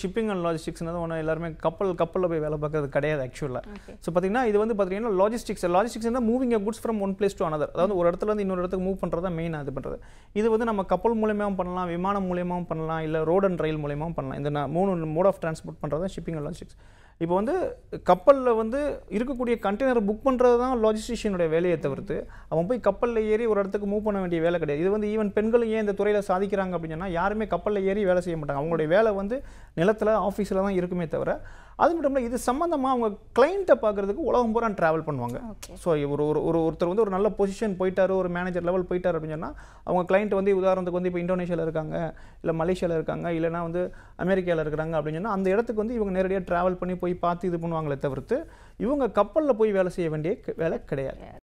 shipping and லாஜிஸ்டிக்ஸ்னது ஒன்று எல்லாருமே கப்பல் கப்பலில் போய் வேலை பார்க்கறது கிடையாது ஆக்சுவலாக ஸோ பார்த்தீங்கன்னா இது வந்து பார்த்தீங்கன்னா லாஜிஸ்டிக்ஸ் லாஜிஸ்டிக்ஸ் தான் moving goods from one place to another அதாவது ஒரு இடத்துல இருந்து இன்னொரு இடத்துக்கு மூவ் பண்ணுறது தான் மெயினாக இது பண்ணுறது இது வந்து நம்ம கப்பல் மூலியமாகவும் பண்ணலாம் விமானம் மூலியமாகவும் பண்ணலாம் இல்லை ரோட் அண்ட் ரயில் மூலியமாகவும் பண்ணலாம் இந்த மூணு மோட் ஆஃப் டிரான்ஸ்போர்ட் பண்ணுறது தான் ஷிப்பிங் அண்ட் லாஜிஸ்டிக்ஸ் இப்போ வந்து கப்பலில் வந்து இருக்கக்கூடிய கண்டெய்னரை புக் பண்ணுறது தான் லாஜிஸ்டிஷியனுடைய வேலையை தவிர்த்து அவன் போய் கப்பலில் ஏறி ஒரு இடத்துக்கு மூவ் பண்ண வேண்டிய வேலை கிடையாது இது வந்து ஈவன் பெண்களும் ஏன் இந்த துறையில் சாதிக்கிறாங்க அப்படின்னு சொன்னால் யாருமே கப்பலில் ஏறி வேலை செய்ய மாட்டாங்க அவங்களுடைய வேலை வந்து நிலத்தில் ஆஃபீஸில் தான் இருக்குமே தவிர அது மட்டும் இல்லை இது சம்மந்தமாக அவங்க கிளைண்ட்டை பார்க்குறதுக்கு உலகம் பூரா ட்ராவல் பண்ணுவாங்க ஸோ ஒரு ஒரு ஒரு ஒருத்தர் வந்து ஒரு நல்ல பொசிஷன் போயிட்டார் ஒரு மேனேஜர் லெவல் போயிட்டார் அப்படின்னு சொன்னால் அவங்க கிளைண்ட் வந்து உதாரணத்துக்கு வந்து இப்போ இந்தோனேஷியாவில் இருக்காங்க இல்லை மலேசியாவில் இருக்காங்க இல்லைனா வந்து அமெரிக்காவில் இருக்கிறாங்க அப்படின்னு சொன்னால் அந்த இடத்துக்கு வந்து இவங்க நேரடியாக ட்ராவல் பண்ணி போய் பார்த்து இது பண்ணுவாங்களே தவிர்த்து இவங்க கப்பலில் போய் வேலை செய்ய வேண்டிய வேலை கிடையாது